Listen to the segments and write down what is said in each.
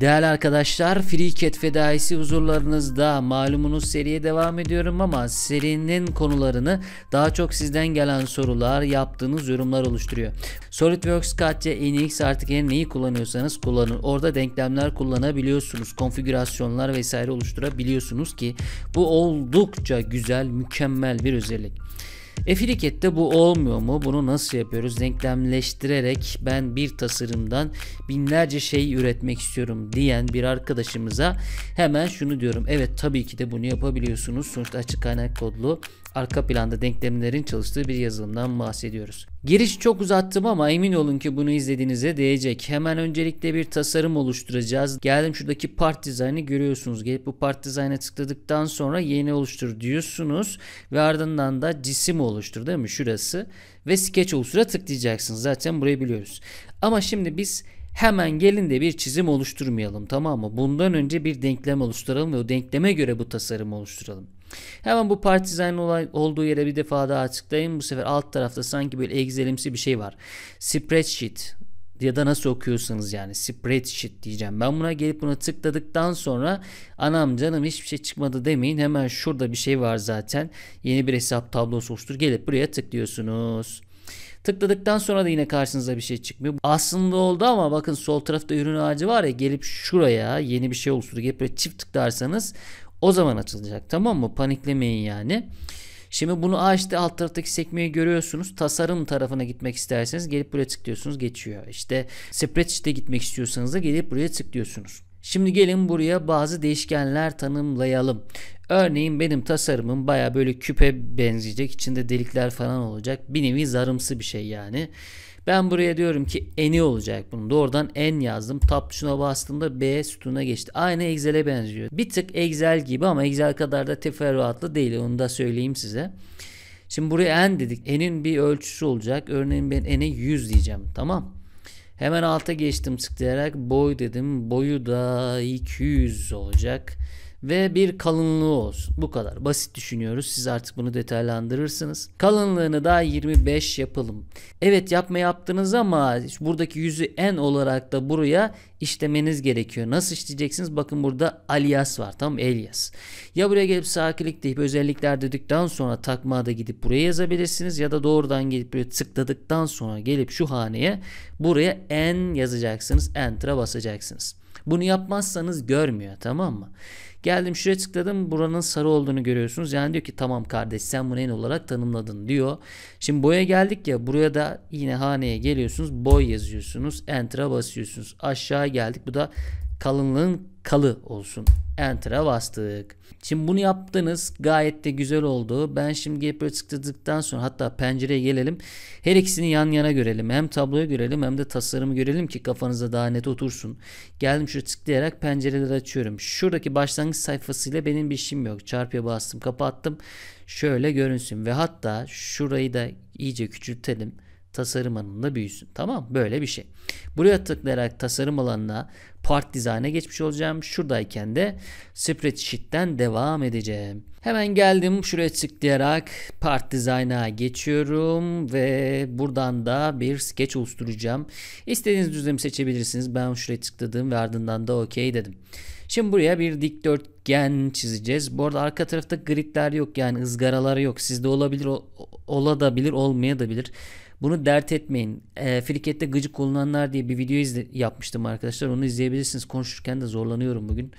Değerli arkadaşlar Free Cat fedaisi huzurlarınızda malumunuz seriye devam ediyorum ama serinin konularını daha çok sizden gelen sorular yaptığınız yorumlar oluşturuyor. SolidWorks, Katya, Enix artık her neyi kullanıyorsanız kullanın. Orada denklemler kullanabiliyorsunuz. Konfigürasyonlar vesaire oluşturabiliyorsunuz ki bu oldukça güzel mükemmel bir özellik. Efilikette bu olmuyor mu? Bunu nasıl yapıyoruz? Denklemleştirerek ben bir tasarımdan binlerce şey üretmek istiyorum diyen bir arkadaşımıza hemen şunu diyorum. Evet tabii ki de bunu yapabiliyorsunuz. Sonuçta açık kaynak kodlu arka planda denklemlerin çalıştığı bir yazılımdan bahsediyoruz. Girişi çok uzattım ama emin olun ki bunu izlediğinize değecek. Hemen öncelikle bir tasarım oluşturacağız. Geldim şuradaki part dizaynı görüyorsunuz. Gelip bu part dizayna tıkladıktan sonra yeni oluştur diyorsunuz ve ardından da cisim oluştur değil mi şurası ve sketch oluştura tıklayacaksınız. Zaten burayı biliyoruz. Ama şimdi biz hemen gelin de bir çizim oluşturmayalım tamam mı? Bundan önce bir denklem oluşturalım ve o denkleme göre bu tasarımı oluşturalım. Hemen bu partizan olay olduğu yere bir defa daha açıklayayım. Bu sefer alt tarafta sanki böyle egzelimsi bir şey var. Spreadsheet ya da nasıl okuyorsanız yani spreadsheet diyeceğim. Ben buna gelip buna tıkladıktan sonra anam canım hiçbir şey çıkmadı demeyin. Hemen şurada bir şey var zaten. Yeni bir hesap tablosu oluştur. Gelip buraya tıklıyorsunuz. Tıkladıktan sonra da yine karşınıza bir şey çıkmıyor. Aslında oldu ama bakın sol tarafta ürün ağacı var ya gelip şuraya yeni bir şey oluştur. Gelip böyle çift tıklarsanız o zaman açılacak tamam mı? Paniklemeyin yani. Şimdi bunu açtı alt taraftaki sekmeyi görüyorsunuz. Tasarım tarafına gitmek isterseniz gelip buraya tıklıyorsunuz geçiyor. İşte spreadsheet'e gitmek istiyorsanız da gelip buraya tıklıyorsunuz. Şimdi gelin buraya bazı değişkenler tanımlayalım. Örneğin benim tasarımım baya böyle küpe benzeyecek. İçinde delikler falan olacak. Bir nevi zarımsı bir şey yani. Ben buraya diyorum ki eni olacak bunun. Doğrudan en yazdım. Tab tuşuna bastığımda B sütuna geçti. Aynı Excel'e benziyor. Bir tık Excel gibi ama Excel kadar da teferruatlı değil. Onu da söyleyeyim size. Şimdi buraya en dedik. enin bir ölçüsü olacak. Örneğin ben eni 100 diyeceğim. Tamam. Hemen alta geçtim tıklayarak boy dedim. Boyu da 200 olacak ve bir kalınlığı olsun. Bu kadar basit düşünüyoruz. Siz artık bunu detaylandırırsınız. Kalınlığını da 25 yapalım. Evet yapma yaptınız ama buradaki yüzü en olarak da buraya işlemeniz gerekiyor. Nasıl işleyeceksiniz? Bakın burada alias var. Tamam alias. Ya buraya gelip sakinlik deyip özellikler dedikten sonra takmağa da gidip buraya yazabilirsiniz. Ya da doğrudan gelip buraya tıkladıktan sonra gelip şu haneye buraya en yazacaksınız. Enter'a basacaksınız. Bunu yapmazsanız görmüyor tamam mı? Geldim şuraya tıkladım. Buranın sarı olduğunu görüyorsunuz. Yani diyor ki tamam kardeş sen bunu en olarak tanımladın diyor. Şimdi boya geldik ya. Buraya da yine haneye geliyorsunuz. Boy yazıyorsunuz. Enter'a basıyorsunuz. Aşağı geldik. Bu da kalınlığın kalı olsun. Enter'a bastık. Şimdi bunu yaptınız. Gayet de güzel oldu. Ben şimdi gelip böyle tıkladıktan sonra hatta pencereye gelelim. Her ikisini yan yana görelim. Hem tabloyu görelim hem de tasarımı görelim ki kafanızda daha net otursun. Geldim şuraya tıklayarak pencereleri açıyorum. Şuradaki başlangıç sayfasıyla benim bir işim yok. Çarpıya bastım kapattım. Şöyle görünsün ve hatta şurayı da iyice küçültelim tasarım alanında büyüsün. Tamam böyle bir şey. Buraya tıklayarak tasarım alanına part dizayna geçmiş olacağım. Şuradayken de spreadsheet'ten devam edeceğim. Hemen geldim şuraya tıklayarak part dizayna geçiyorum ve buradan da bir sketch oluşturacağım. İstediğiniz düzlemi seçebilirsiniz. Ben şuraya tıkladım ve ardından da okey dedim. Şimdi buraya bir dikdörtgen çizeceğiz. Bu arada arka tarafta gridler yok yani ızgaralar yok. Sizde olabilir, ola da bilir, olmaya bunu dert etmeyin. E, frikette gıcık olunanlar diye bir video izle, yapmıştım arkadaşlar. Onu izleyebilirsiniz. Konuşurken de zorlanıyorum bugün.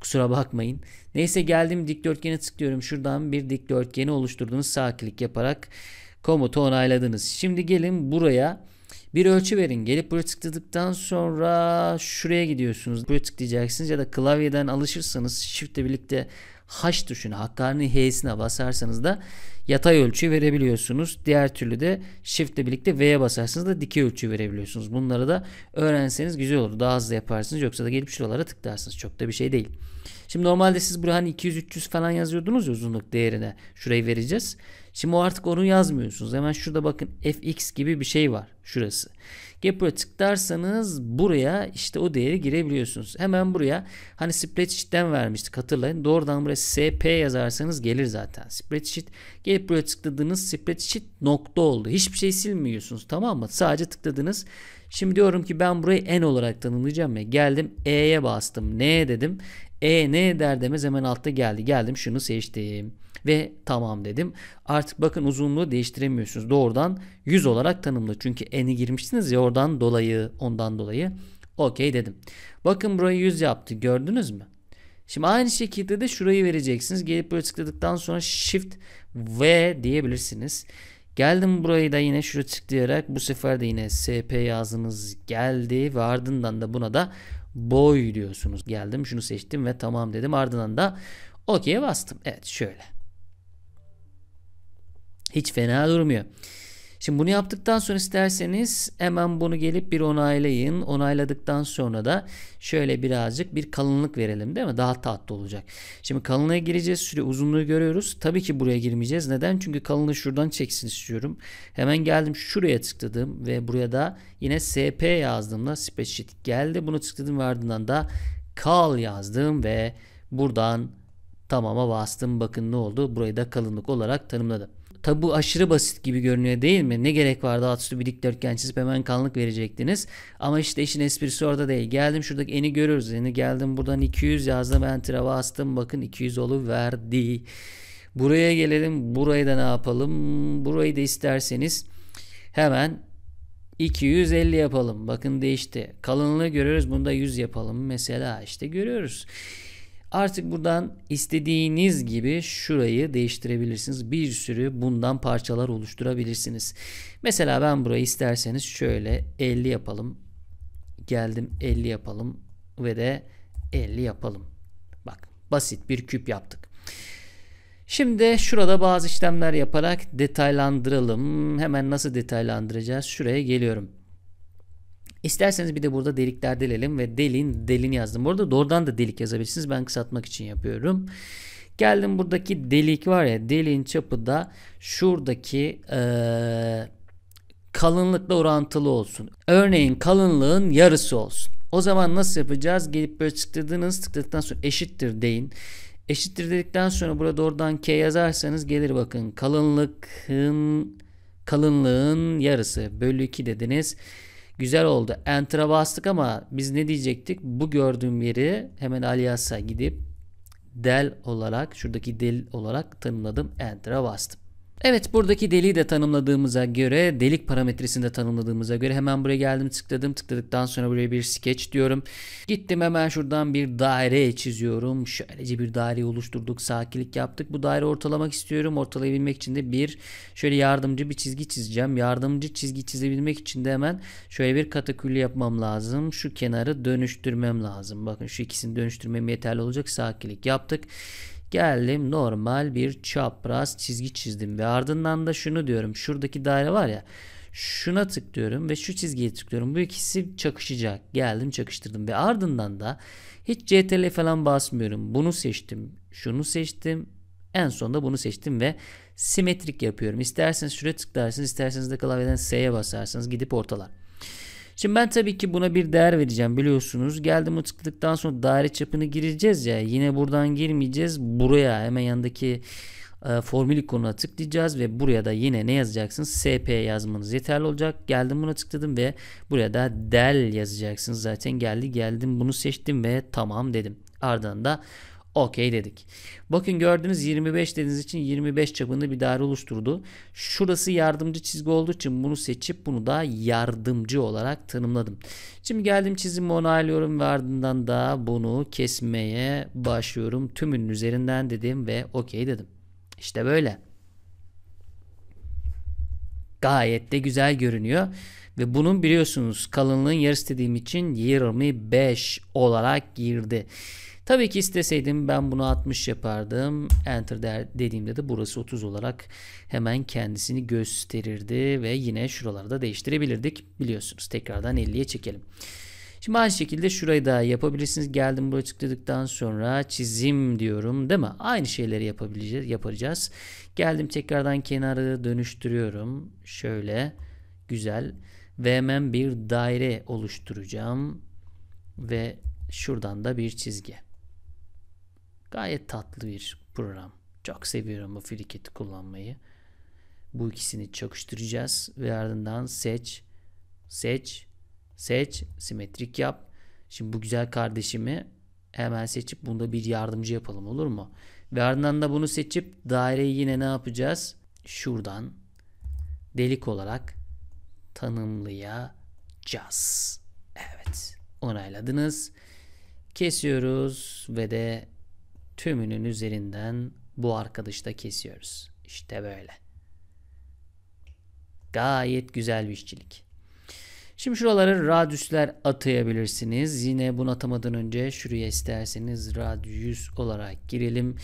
Kusura bakmayın. Neyse geldim dikdörtgene tıklıyorum. Şuradan bir dikdörtgeni oluşturdunuz. Sağ klik yaparak komutu onayladınız. Şimdi gelin buraya bir ölçü verin. Gelip buraya tıkladıktan sonra şuraya gidiyorsunuz. Buraya tıklayacaksınız ya da klavyeden alışırsanız shift'le birlikte H tuşuna Hakkani H'sine basarsanız da yatay ölçü verebiliyorsunuz. Diğer türlü de Shift ile birlikte V'ye basarsanız da dikey ölçü verebiliyorsunuz. Bunları da öğrenseniz güzel olur. Daha hızlı yaparsınız yoksa da gelip şuralara tıklarsınız. Çok da bir şey değil. Şimdi normalde siz buraya hani 200-300 falan yazıyordunuz ya uzunluk değerine. Şurayı vereceğiz. Şimdi o artık onu yazmıyorsunuz. Hemen şurada bakın fx gibi bir şey var şurası. Gapper'a tıklarsanız buraya işte o değeri girebiliyorsunuz. Hemen buraya hani spreadsheet'ten vermiştik hatırlayın. Doğrudan buraya sp yazarsanız gelir zaten. Spreadsheet gelip buraya tıkladığınız spreadsheet nokta oldu. Hiçbir şey silmiyorsunuz tamam mı? Sadece tıkladınız. Şimdi diyorum ki ben burayı n olarak tanımlayacağım ya. Geldim e'ye bastım. N dedim. E ne der demez hemen altta geldi. Geldim şunu seçtim ve tamam dedim. Artık bakın uzunluğu değiştiremiyorsunuz. Doğrudan 100 olarak tanımlı. Çünkü eni girmiştiniz ya oradan dolayı ondan dolayı. Okey dedim. Bakın burayı 100 yaptı. Gördünüz mü? Şimdi aynı şekilde de şurayı vereceksiniz. Gelip böyle tıkladıktan sonra Shift V diyebilirsiniz. Geldim burayı da yine şuraya tıklayarak bu sefer de yine SP yazınız geldi ve ardından da buna da boy diyorsunuz. Geldim şunu seçtim ve tamam dedim. Ardından da OK'ye bastım. Evet şöyle. Hiç fena durmuyor. Şimdi bunu yaptıktan sonra isterseniz hemen bunu gelip bir onaylayın. Onayladıktan sonra da şöyle birazcık bir kalınlık verelim değil mi? Daha tatlı olacak. Şimdi kalınlığa gireceğiz. Süre uzunluğu görüyoruz. Tabii ki buraya girmeyeceğiz. Neden? Çünkü kalınlığı şuradan çeksin istiyorum. Hemen geldim şuraya tıkladım ve buraya da yine SP yazdığımda spreadsheet geldi. Bunu tıkladım ve ardından da kal yazdım ve buradan tamama bastım. Bakın ne oldu? Burayı da kalınlık olarak tanımladım. Tabu aşırı basit gibi görünüyor değil mi? Ne gerek vardı alt üstü bir dikdörtgen çizip hemen kanlık verecektiniz. Ama işte işin esprisi orada değil. Geldim şuradaki eni görüyoruz. Eni geldim buradan 200 yazdım. Enter'a bastım. Bakın 200 olu verdi. Buraya gelelim. Burayı da ne yapalım? Burayı da isterseniz hemen 250 yapalım. Bakın değişti. Kalınlığı görüyoruz. Bunda 100 yapalım. Mesela işte görüyoruz. Artık buradan istediğiniz gibi şurayı değiştirebilirsiniz. Bir sürü bundan parçalar oluşturabilirsiniz. Mesela ben burayı isterseniz şöyle 50 yapalım. Geldim 50 yapalım ve de 50 yapalım. Bak basit bir küp yaptık. Şimdi şurada bazı işlemler yaparak detaylandıralım. Hemen nasıl detaylandıracağız? Şuraya geliyorum. İsterseniz bir de burada delikler delelim ve delin delini yazdım. Burada doğrudan da delik yazabilirsiniz. Ben kısaltmak için yapıyorum. Geldim buradaki delik var ya deliğin çapı da şuradaki ee, kalınlıkla orantılı olsun. Örneğin kalınlığın yarısı olsun. O zaman nasıl yapacağız? Gelip böyle tıkladığınız tıkladıktan sonra eşittir deyin. Eşittir dedikten sonra burada oradan K yazarsanız gelir bakın. Kalınlığın kalınlığın yarısı bölü 2 dediniz. Güzel oldu. Enter'a bastık ama biz ne diyecektik? Bu gördüğüm yeri hemen aliasa gidip del olarak şuradaki del olarak tanımladım. Enter'a bastım. Evet buradaki deliği de tanımladığımıza göre delik parametresinde tanımladığımıza göre hemen buraya geldim tıkladım tıkladıktan sonra buraya bir sketch diyorum. Gittim hemen şuradan bir daire çiziyorum. Şöylece bir daire oluşturduk sakinlik yaptık. Bu daire ortalamak istiyorum. Ortalayabilmek için de bir şöyle yardımcı bir çizgi çizeceğim. Yardımcı çizgi çizebilmek için de hemen şöyle bir kataküllü yapmam lazım. Şu kenarı dönüştürmem lazım. Bakın şu ikisini dönüştürmem yeterli olacak sakinlik yaptık. Geldim normal bir çapraz çizgi çizdim ve ardından da şunu diyorum. Şuradaki daire var ya. Şuna tıklıyorum ve şu çizgiye tıklıyorum. Bu ikisi çakışacak. Geldim çakıştırdım ve ardından da hiç CTRL falan basmıyorum. Bunu seçtim. Şunu seçtim. En sonunda bunu seçtim ve simetrik yapıyorum. isterseniz şuraya tıklarsınız, isterseniz de klavyeden S'ye basarsınız gidip ortalar. Şimdi ben tabii ki buna bir değer vereceğim biliyorsunuz. Geldim tıkladıktan sonra daire çapını gireceğiz ya. Yine buradan girmeyeceğiz. Buraya hemen yandaki e, formül ikonuna tıklayacağız ve buraya da yine ne yazacaksınız? SP yazmanız yeterli olacak. Geldim buna tıkladım ve buraya da del yazacaksınız. Zaten geldi geldim bunu seçtim ve tamam dedim. Ardından da Okey dedik. Bakın gördüğünüz 25 dediğiniz için 25 çapında bir daire oluşturdu. Şurası yardımcı çizgi olduğu için bunu seçip bunu da yardımcı olarak tanımladım. Şimdi geldim çizimi onaylıyorum ve ardından da bunu kesmeye başlıyorum. Tümünün üzerinden dedim ve okey dedim. İşte böyle. Gayet de güzel görünüyor. Ve bunun biliyorsunuz kalınlığın yarısı dediğim için 25 olarak girdi. Tabii ki isteseydim ben bunu 60 yapardım. Enter der dediğimde de burası 30 olarak hemen kendisini gösterirdi ve yine şuralarda değiştirebilirdik. Biliyorsunuz tekrardan 50'ye çekelim. Şimdi aynı şekilde şurayı da yapabilirsiniz. Geldim buraya tıkladıktan sonra çizim diyorum değil mi? Aynı şeyleri yapabileceğiz, yapacağız. Geldim tekrardan kenarı dönüştürüyorum. Şöyle güzel ve hemen bir daire oluşturacağım ve şuradan da bir çizgi. Gayet tatlı bir program. Çok seviyorum bu friketi kullanmayı. Bu ikisini çakıştıracağız ve ardından seç, seç, seç, simetrik yap. Şimdi bu güzel kardeşimi hemen seçip bunda bir yardımcı yapalım olur mu? Ve ardından da bunu seçip daireyi yine ne yapacağız? Şuradan delik olarak tanımlayacağız. Evet onayladınız. Kesiyoruz ve de tümünün üzerinden bu arkadaşta kesiyoruz. İşte böyle. Gayet güzel bir işçilik. Şimdi şuraları radüsler atayabilirsiniz. Yine bunu atamadan önce şuraya isterseniz radyüs olarak girelim.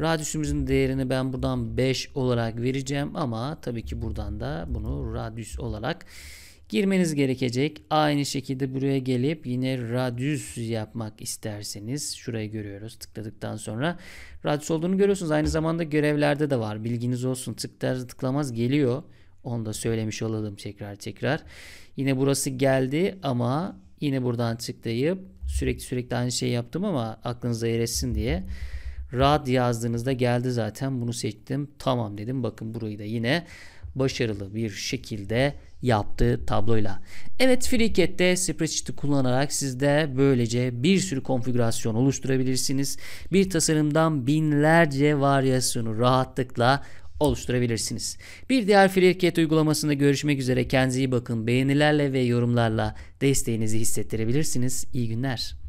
Radüsümüzün değerini ben buradan 5 olarak vereceğim ama tabii ki buradan da bunu radyüs olarak girmeniz gerekecek. Aynı şekilde buraya gelip yine radius yapmak isterseniz şurayı görüyoruz tıkladıktan sonra radius olduğunu görüyorsunuz. Aynı zamanda görevlerde de var bilginiz olsun tıklar tıklamaz geliyor. Onu da söylemiş olalım tekrar tekrar. Yine burası geldi ama yine buradan tıklayıp sürekli sürekli aynı şeyi yaptım ama aklınıza yerleşsin diye. Rad yazdığınızda geldi zaten bunu seçtim. Tamam dedim. Bakın burayı da yine başarılı bir şekilde yaptığı tabloyla. Evet FreeCAD'de spreadsheet'i kullanarak siz de böylece bir sürü konfigürasyon oluşturabilirsiniz. Bir tasarımdan binlerce varyasyonu rahatlıkla oluşturabilirsiniz. Bir diğer FreeCAD uygulamasında görüşmek üzere. Kendinize iyi bakın. Beğenilerle ve yorumlarla desteğinizi hissettirebilirsiniz. İyi günler.